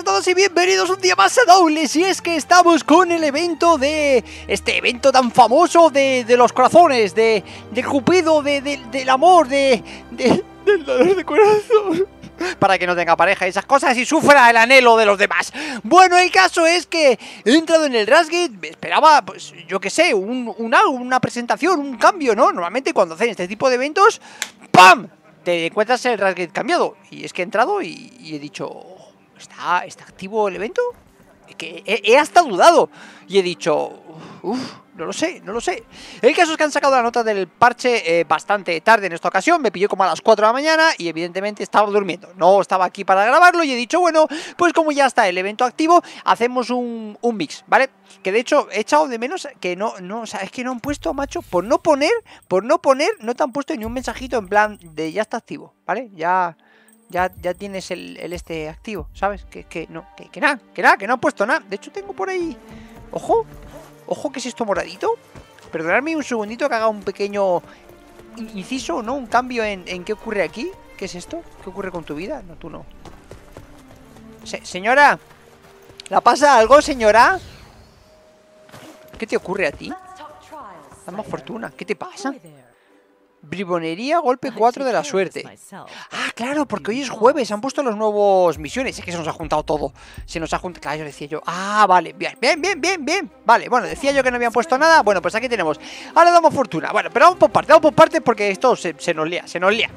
a todos y bienvenidos un día más a Double. Si es que estamos con el evento de. Este evento tan famoso de, los corazones, de, De cupido, del amor, de, del dolor de corazón para que no tenga pareja y esas cosas y sufra el anhelo de los demás. Bueno, el caso es que he entrado en el Me esperaba, pues yo que sé, un, una, una presentación, un cambio, ¿no? Normalmente cuando hacen este tipo de eventos, ¡pam! Te encuentras el Rasgate cambiado. Y es que he entrado y he dicho, ¿está, activo el evento? Que he, hasta dudado y he dicho, uff, no lo sé, no lo sé. El caso es que han sacado la nota del parche eh, bastante tarde en esta ocasión, me pilló como a las 4 de la mañana y evidentemente estaba durmiendo, no estaba aquí para grabarlo y he dicho, bueno, pues como ya está el evento activo, hacemos un, un mix, ¿vale? Que de hecho he echado de menos que no, no, o sea, es que no han puesto, macho, por no poner, por no poner, no te han puesto ni un mensajito en plan de ya está activo, ¿vale? Ya ya, tienes el, este activo, ¿sabes? Que, no, que, que nada, que nada, que no han puesto nada. De hecho, tengo por ahí. Ojo, ojo, ¿qué es esto moradito? Perdonadme un segundito que haga un pequeño inciso, ¿no? Un cambio en, qué ocurre aquí. ¿Qué es esto? ¿Qué ocurre con tu vida? No, tú no. señora, ¿la pasa algo, señora? ¿Qué te ocurre a ti? Dame fortuna, ¿qué te pasa? Bribonería, golpe 4 de la suerte. Ah, claro, porque hoy es jueves, han puesto los nuevos misiones. Es que se nos ha juntado todo. Se nos ha juntado. yo decía yo. Ah, vale, bien, bien, bien, bien, bien. Vale, bueno, decía yo que no habían puesto nada. Bueno, pues aquí tenemos. Ahora damos fortuna. Bueno, pero vamos por parte, vamos por parte porque esto se, nos lía, se nos lía.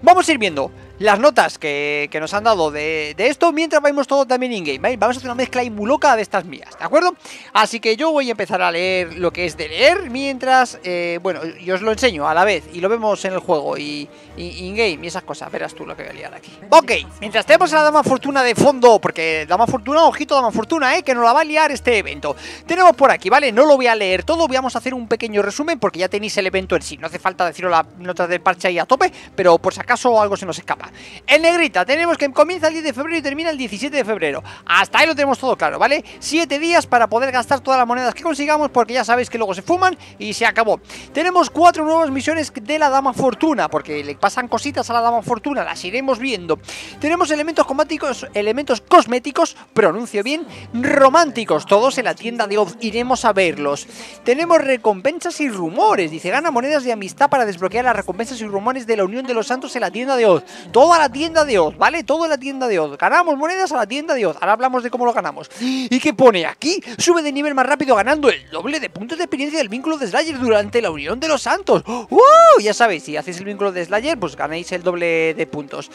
Vamos a ir viendo las notas que, nos han dado de, esto mientras vamos todo también in-game, ¿vale? Vamos a hacer una mezcla y muy loca de estas mías, ¿de acuerdo? Así que yo voy a empezar a leer lo que es de leer mientras, eh, bueno, yo os lo enseño a la vez y lo vemos en el juego y, y in-game y esas cosas. Verás tú lo que voy a liar aquí. Ok, mientras tenemos a la Dama Fortuna de fondo, porque Dama Fortuna, ojito Dama Fortuna, ¿eh? Que nos la va a liar este evento. Tenemos por aquí, ¿vale? No lo voy a leer todo, vamos a hacer un pequeño resumen porque ya tenéis el evento en sí. No hace falta deciros las notas del parche ahí a tope, pero por si acaso algo se nos escapa. En negrita tenemos que comienza el 10 de febrero y termina el 17 de febrero. Hasta ahí lo tenemos todo claro, ¿vale? Siete días para poder gastar todas las monedas que consigamos porque ya sabéis que luego se fuman y se acabó. Tenemos cuatro nuevas misiones de la Dama Fortuna porque le pasan cositas a la Dama Fortuna, las iremos viendo. Tenemos elementos comáticos, elementos cosméticos, pronuncio bien, románticos, todos en la tienda de Oz, iremos a verlos. Tenemos recompensas y rumores, dice, gana monedas de amistad para desbloquear las recompensas y rumores de la Unión de los Santos en la tienda de Oz. Toda la tienda de Oz, ¿vale? Toda la tienda de Oz. Ganamos monedas a la tienda de Oz. Ahora hablamos de cómo lo ganamos. ¿Y qué pone aquí? Sube de nivel más rápido ganando el doble de puntos de experiencia del vínculo de Slayer durante la unión de los santos. ¡Uh! Ya sabéis, si hacéis el vínculo de Slayer, pues ganéis el doble de puntos.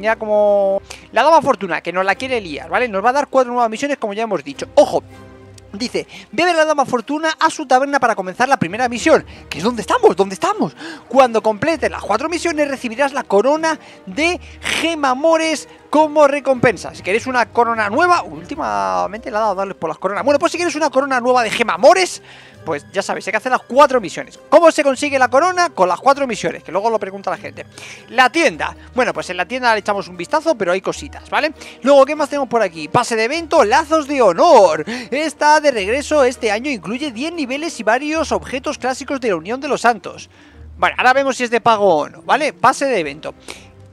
Ya como... La dama fortuna, que nos la quiere liar, ¿vale? Nos va a dar cuatro nuevas misiones, como ya hemos dicho. ¡Ojo! Dice, bebe la dama Fortuna a su taberna para comenzar la primera misión, ¿Qué es donde estamos, ¿Dónde estamos. Cuando completes las cuatro misiones recibirás la corona de Gemamores como recompensa. Si queréis una corona nueva, últimamente la ha dado darles por las coronas. Bueno, pues si queréis una corona nueva de gemamores, pues ya sabéis, hay que hacer las cuatro misiones. ¿Cómo se consigue la corona? Con las cuatro misiones, que luego lo pregunta la gente. La tienda. Bueno, pues en la tienda le echamos un vistazo, pero hay cositas, ¿vale? Luego, ¿qué más tenemos por aquí? Pase de evento, lazos de honor. Está de regreso este año, incluye 10 niveles y varios objetos clásicos de la Unión de los Santos. Vale, ahora vemos si es de pago o no, ¿vale? Pase de evento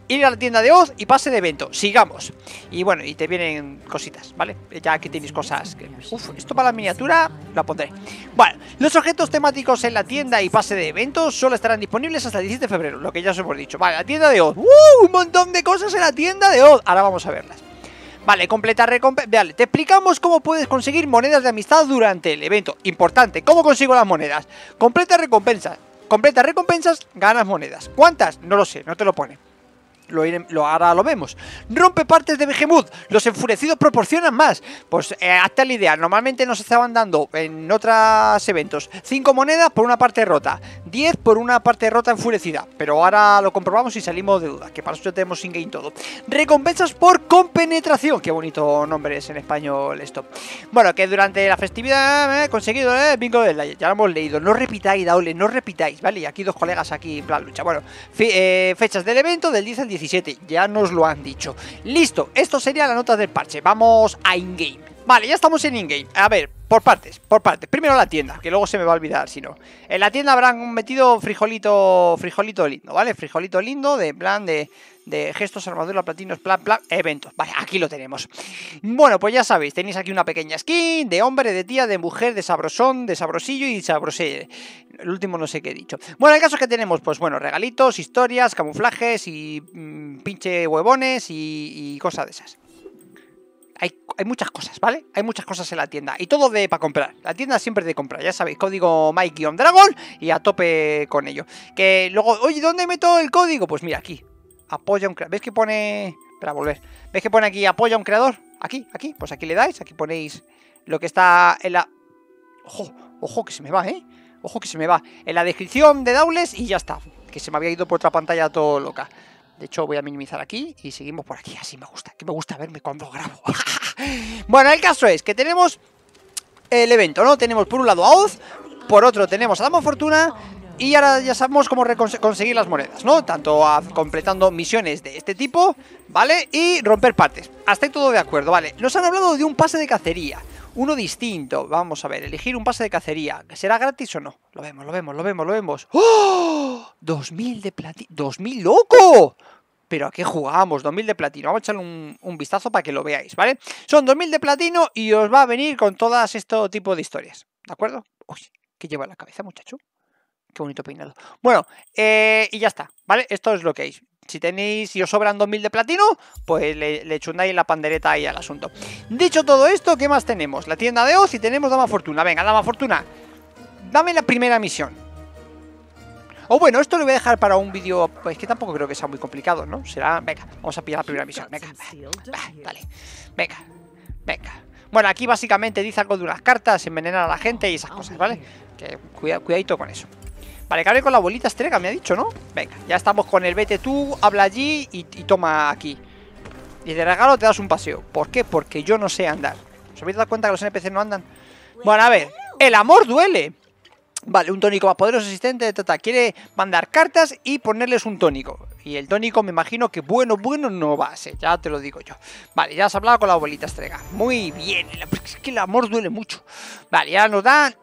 ir a la tienda de Oz y pase de evento. Sigamos. Y bueno, y te vienen cositas, ¿vale? Ya aquí tenéis cosas. Que... Uf, esto para la miniatura la pondré. Bueno, los objetos temáticos en la tienda y pase de evento solo estarán disponibles hasta el 17 de febrero, lo que ya os hemos dicho. Vale, la tienda de Oz. ¡Uh! Un montón de cosas en la tienda de Oz. Ahora vamos a verlas. Vale, completa recompensa Vale, te explicamos cómo puedes conseguir monedas de amistad durante el evento. Importante, ¿cómo consigo las monedas? Completa recompensa Completa recompensas, ganas monedas. ¿Cuántas? No lo sé, no te lo pone lo, ahora lo vemos. Rompe partes de Behemoth, los enfurecidos proporcionan más. Pues eh, hasta la idea, normalmente nos estaban dando en otros eventos Cinco monedas por una parte rota. 10 por una parte rota enfurecida, pero ahora lo comprobamos y salimos de duda, que para eso ya tenemos in game todo. Recompensas por compenetración, qué bonito nombre es en español esto. Bueno, que durante la festividad he conseguido eh, bingo del ya lo hemos leído, no repitáis, Daule, no repitáis, ¿vale? Y aquí dos colegas aquí en plan lucha. Bueno, eh, fechas del evento del 10 al 17, ya nos lo han dicho. Listo, esto sería la nota del parche, vamos a in-game. Vale, ya estamos en in-game. A ver, por partes, por partes. Primero la tienda, que luego se me va a olvidar, si no. En la tienda habrán metido frijolito, frijolito lindo, ¿vale? Frijolito lindo de plan de, de gestos, armadura, platinos, plan, plan, eventos. Vale, aquí lo tenemos. Bueno, pues ya sabéis, tenéis aquí una pequeña skin de hombre, de tía, de mujer, de sabrosón, de sabrosillo y sabrosé El último no sé qué he dicho. Bueno, el caso que tenemos, pues bueno, regalitos, historias, camuflajes y mm, pinche huevones y cosas de esas hay muchas cosas, ¿vale? Hay muchas cosas en la tienda y todo de para comprar. La tienda siempre de comprar, ya sabéis, código Mike-Dragon y a tope con ello. Que luego, oye, ¿dónde meto el código? Pues mira, aquí. Apoya un creador. ¿Ves que pone... Espera, volver. ¿Ves que pone aquí apoya un creador? Aquí, aquí. Pues aquí le dais, aquí ponéis lo que está en la... Ojo, ojo que se me va, ¿eh? Ojo que se me va. En la descripción de Daules y ya está. Que se me había ido por otra pantalla todo loca. De hecho, voy a minimizar aquí y seguimos por aquí. Así me gusta, que me gusta verme cuando grabo. Bueno, el caso es que tenemos el evento, ¿no? Tenemos por un lado a Oz, por otro tenemos a Damo Fortuna y ahora ya sabemos cómo conseguir las monedas, ¿no? Tanto completando misiones de este tipo, ¿vale? Y romper partes. Hasta ahí todo de acuerdo, ¿vale? Nos han hablado de un pase de cacería. Uno distinto. Vamos a ver, elegir un pase de cacería. ¿Será gratis o no? Lo vemos, lo vemos, lo vemos, lo vemos. ¡Oh! ¡2000 de platino! ¡2000 loco! pero ¿a qué jugamos, 2000 de platino. Vamos a echarle un, vistazo para que lo veáis, ¿vale? Son 2000 de platino y os va a venir con todas este tipo de historias, ¿de acuerdo? Uy, ¿qué lleva la cabeza, muchacho? Qué bonito peinado. Bueno, eh, y ya está, ¿vale? Esto es lo que hay. Si tenéis, si os sobran 2000 de platino, pues le, le chundáis la pandereta ahí al asunto. Dicho todo esto, ¿qué más tenemos? La tienda de Oz y tenemos Dama Fortuna. Venga, Dama Fortuna, dame la primera misión. O oh, bueno, esto lo voy a dejar para un vídeo, pues que tampoco creo que sea muy complicado, ¿no? Será, venga, vamos a pillar la primera misión, venga, vale, venga, venga. Bueno, aquí básicamente dice algo de unas cartas, envenenar a la gente y esas cosas, ¿vale? Que cuidadito con eso. Vale, que hable con la bolita estrega, me ha dicho, ¿no? Venga, ya estamos con el vete tú, habla allí y, toma aquí. Y de regalo te das un paseo. ¿Por qué? Porque yo no sé andar. ¿Os habéis dado cuenta que los NPC no andan? Bueno, a ver, el amor duele. Vale, un tónico más poderoso, existente, tata. Quiere mandar cartas y ponerles un tónico. Y el tónico me imagino que bueno, bueno no va a ser, ya te lo digo yo. Vale, ya has hablado con la abuelita estrega. Muy bien, es que el amor duele mucho. Vale, ya nos da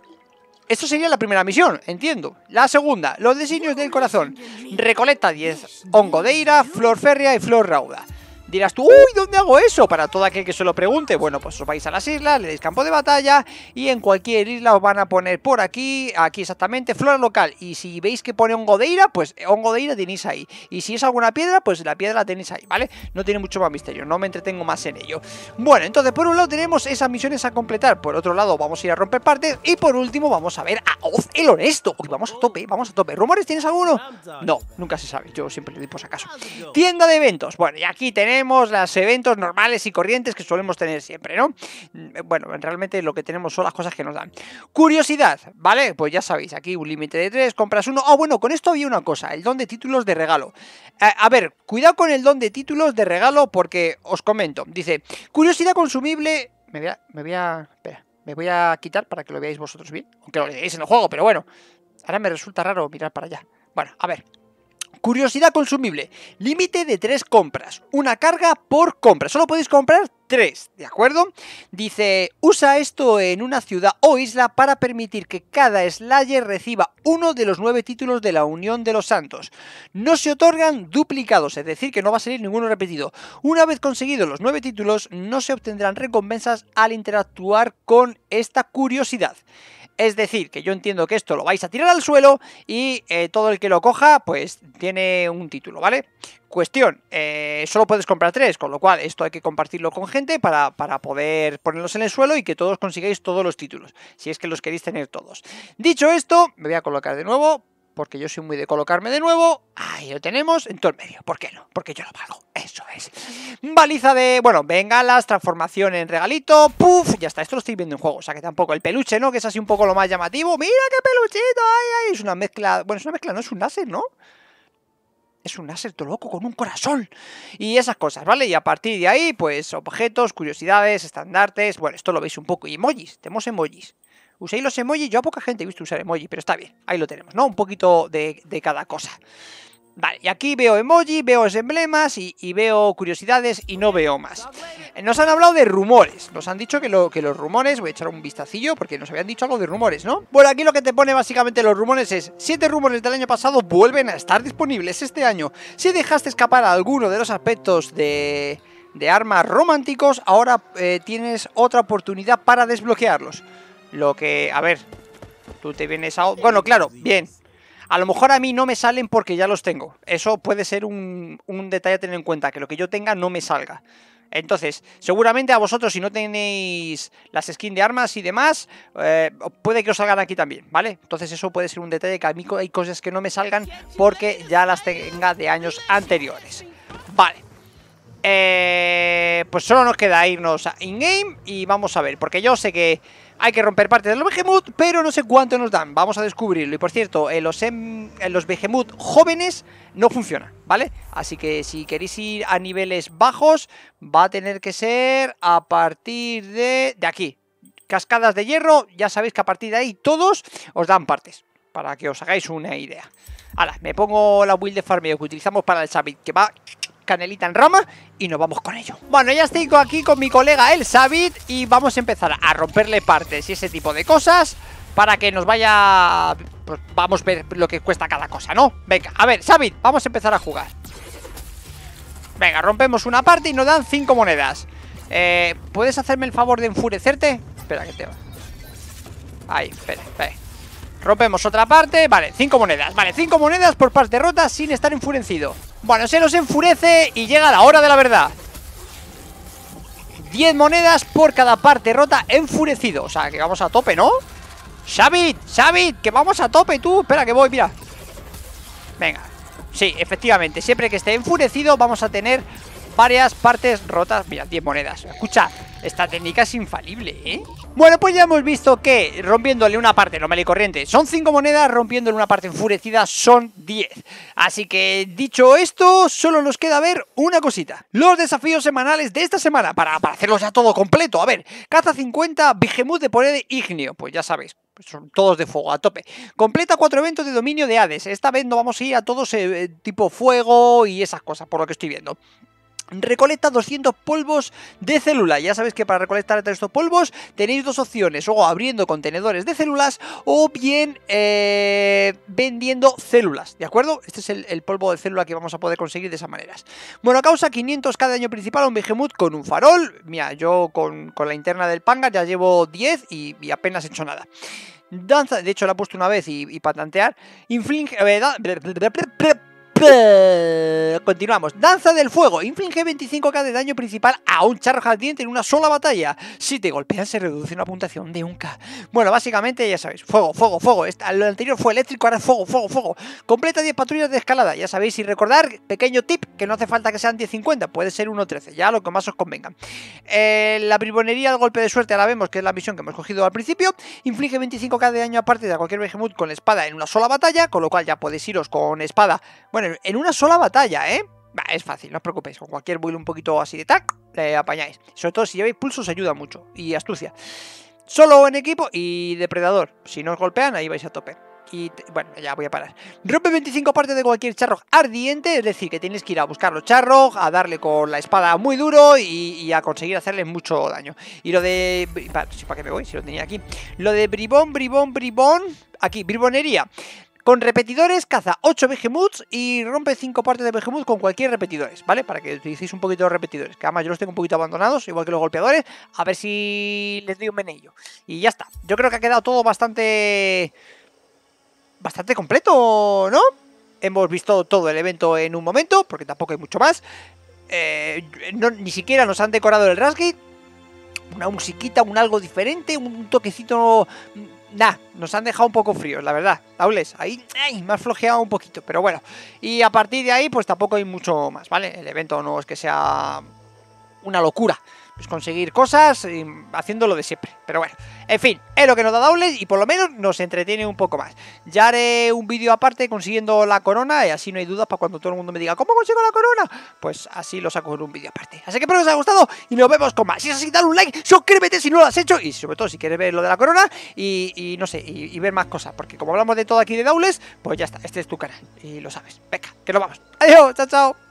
Esto sería la primera misión, entiendo. La segunda, los diseños del corazón. Recolecta 10 hongo de flor férrea y flor rauda. Dirás tú, uy, ¿dónde hago eso? Para todo aquel que se lo pregunte, bueno, pues os vais a las islas, le dais campo de batalla y en cualquier isla os van a poner por aquí, aquí exactamente, flora local. Y si veis que pone Hongo ira, pues hongo ira tenéis ahí. Y si es alguna piedra, pues la piedra la tenéis ahí, ¿vale? No tiene mucho más misterio, no me entretengo más en ello. Bueno, entonces por un lado tenemos esas misiones a completar, por otro lado vamos a ir a romper partes y por último vamos a ver a Oz el Honesto. vamos a tope, vamos a tope. ¿Rumores tienes alguno? No, nunca se sabe, yo siempre le digo por si acaso. Tienda de eventos, bueno, y aquí tenemos tenemos los eventos normales y corrientes que solemos tener siempre, ¿no? Mm, bueno, realmente lo que tenemos son las cosas que nos dan. Curiosidad, ¿vale? Pues ya sabéis, aquí un límite de tres, compras uno. Oh, bueno, con esto había una cosa, el don de títulos de regalo. Eh, a ver, cuidado con el don de títulos de regalo porque os comento. Dice, curiosidad consumible... Me voy a... Me voy a... Me voy a quitar para que lo veáis vosotros bien. Aunque lo veáis en el juego, pero bueno. Ahora me resulta raro mirar para allá. Bueno, a ver, Curiosidad consumible. Límite de tres compras. Una carga por compra. Solo podéis comprar tres, ¿de acuerdo? Dice, usa esto en una ciudad o isla para permitir que cada Slayer reciba uno de los nueve títulos de la Unión de los Santos. No se otorgan duplicados, es decir, que no va a salir ninguno repetido. Una vez conseguidos los nueve títulos, no se obtendrán recompensas al interactuar con esta curiosidad. Es decir, que yo entiendo que esto lo vais a tirar al suelo y eh, todo el que lo coja, pues tiene un título, ¿vale? Cuestión, eh, solo puedes comprar tres, con lo cual esto hay que compartirlo con gente para, para, poder ponerlos en el suelo y que todos consigáis todos los títulos, si es que los queréis tener todos. Dicho esto, me voy a colocar de nuevo porque yo soy muy de colocarme de nuevo. Ahí lo tenemos, en todo el medio. ¿Por qué no? Porque yo lo pago. Eso es. Baliza de, bueno, bengalas, transformación en regalito. ¡Puf! Ya está, esto lo estoy viendo en juego. O sea que tampoco el peluche, ¿no? Que es así un poco lo más llamativo. ¡Mira qué peluchito! ¡Ay, ay! Es una mezcla. Bueno, es una mezcla, no es un láser, ¿no? es un láser todo loco con un corazón y esas cosas, ¿vale? Y a partir de ahí, pues objetos, curiosidades, estandartes, bueno, esto lo veis un poco, y emojis, tenemos emojis. Uséis los emojis, yo a poca gente he visto usar emoji, pero está bien, ahí lo tenemos, ¿no? Un poquito de, cada cosa. Vale, y aquí veo emoji, veo emblemas y, veo curiosidades y no veo más. Eh, nos han hablado de rumores. Nos han dicho que, los rumores... Voy a echar un vistacillo porque nos habían dicho algo de rumores, ¿no? Bueno, aquí lo que te pone básicamente los rumores es... Siete rumores del año pasado vuelven a estar disponibles este año. Si dejaste escapar alguno de los aspectos de... armas románticos, ahora eh, tienes otra oportunidad para desbloquearlos. Lo que... A ver, tú te vienes a... Bueno, claro, bien. A lo mejor a mí no me salen porque ya los tengo. Eso puede ser un, detalle a tener en cuenta, que lo que yo tenga no me salga. Entonces, seguramente a vosotros, si no tenéis las skins de armas y demás, eh, puede que os salgan aquí también, ¿vale? Entonces eso puede ser un detalle que a mí hay cosas que no me salgan porque ya las tenga de años anteriores. Vale. Eh, pues solo nos queda irnos a in-game y vamos a ver, porque yo sé que... Hay que romper parte de los Behemoth, pero no sé cuánto nos dan. Vamos a descubrirlo. Y por cierto, en los, em, en los Behemoth jóvenes no funciona, ¿vale? Así que si queréis ir a niveles bajos, va a tener que ser a partir de, aquí. Cascadas de hierro, ya sabéis que a partir de ahí todos os dan partes, para que os hagáis una idea. Ahora, me pongo la build de farmeo que utilizamos para el Sabit, que va canelita en rama y nos vamos con ello. Bueno, ya estoy aquí con mi colega el Sabit y vamos a empezar a romperle partes y ese tipo de cosas para que nos vaya... Pues, vamos a ver lo que cuesta cada cosa, ¿no? Venga, a ver, Sabit, vamos a empezar a jugar. Venga, rompemos una parte y nos dan cinco monedas. Eh, ¿Puedes hacerme el favor de enfurecerte? Espera, que te va. Ahí, espera, espera. Rompemos otra parte. Vale, cinco monedas. Vale, cinco monedas por paz derrotas sin estar enfurecido. Bueno, se nos enfurece y llega la hora de la verdad. 10 monedas por cada parte rota enfurecido. O sea, que vamos a tope, ¿no? Xavit, Xavit, que vamos a tope tú. Espera, que voy, mira. Venga. Sí, efectivamente, siempre que esté enfurecido vamos a tener varias partes rotas. Mira, 10 monedas. Escucha, esta técnica es infalible, ¿eh? Bueno, pues ya hemos visto que rompiéndole una parte normal y corriente son cinco monedas, rompiéndole una parte enfurecida son 10. Así que dicho esto, solo nos queda ver una cosita. Los desafíos semanales de esta semana, para, hacerlos ya todo completo. A ver, caza 50, Vigemuth de poder de Ignio, pues ya sabéis, pues son todos de fuego a tope. Completa cuatro eventos de dominio de Hades. Esta vez no vamos a ir a todos eh, eh, tipo fuego y esas cosas, por lo que estoy viendo. Recolecta 200 polvos de célula. Ya sabéis que para recolectar estos polvos tenéis dos opciones. O abriendo contenedores de células o bien eh, vendiendo células. ¿De acuerdo? Este es el, polvo de célula que vamos a poder conseguir de esas maneras. Bueno, causa 500 cada año principal a un Behemoth con un farol. Mira, yo con, la interna del panga ya llevo 10 y, apenas he hecho nada. Danza, de hecho la he puesto una vez y, y patantear. Inflige... Eh, Continuamos. Danza del fuego. Inflige 25k de daño principal a un charro ardiente en una sola batalla. Si te golpean, se reduce una puntuación de un k Bueno, básicamente ya sabéis. Fuego, fuego, fuego. Lo anterior fue eléctrico, ahora fuego, fuego, fuego. Completa 10 patrullas de escalada. Ya sabéis. Y recordar, pequeño tip, que no hace falta que sean 10.50. Puede ser 1-13 Ya lo que más os convenga. Eh, la bribonería al golpe de suerte, ahora vemos que es la misión que hemos cogido al principio. Inflige 25k de daño a de cualquier Behemoth con espada en una sola batalla. Con lo cual ya podéis iros con espada. Bueno, en, una sola batalla, ¿eh? es fácil, no os preocupéis. Con cualquier build un poquito así de tac, le apañáis. Sobre todo si lleváis pulsos, ayuda mucho. Y astucia. Solo en equipo y depredador. Si no golpean, ahí vais a tope. Y bueno, ya voy a parar. Rompe 25 partes de cualquier charro ardiente, es decir, que tienes que ir a buscar los charros a darle con la espada muy duro y, a conseguir hacerle mucho daño. Y lo de. ¿Para qué me voy? Si lo tenía aquí. Lo de bribón, bribón, bribón. Aquí, bribonería. Con repetidores caza 8 behemoths y rompe 5 partes de behemoth con cualquier repetidores, ¿vale? Para que utilicéis un poquito de repetidores, que además yo los tengo un poquito abandonados, igual que los golpeadores, a ver si les doy un menello. Y ya está, yo creo que ha quedado todo bastante... Bastante completo, ¿no? Hemos visto todo el evento en un momento, porque tampoco hay mucho más. Eh, ni siquiera nos han decorado el Rasgate. Una musiquita, un algo diferente, un toquecito nada, nos han dejado un poco fríos, la verdad. Taules, ahí me ha flojeado un poquito, pero bueno. Y a partir de ahí, pues tampoco hay mucho más, ¿vale? El evento no es que sea una locura pues, conseguir cosas haciendo lo de siempre. Pero bueno, en fin, es lo que nos da dobles y por lo menos nos entretiene un poco más. Ya haré un vídeo aparte consiguiendo la corona y así no hay dudas para cuando todo el mundo me diga ¿Cómo consigo la corona? Pues así lo saco en un vídeo aparte. Así que espero que os haya gustado y nos vemos con más. Si es así, dale un like, suscríbete si no lo has hecho y sobre todo si quieres ver lo de la corona y, no sé, y, ver más cosas. Porque como hablamos de todo aquí de Daules pues ya está, este es tu canal y lo sabes. Venga, que nos vamos. Adiós, chao, chao.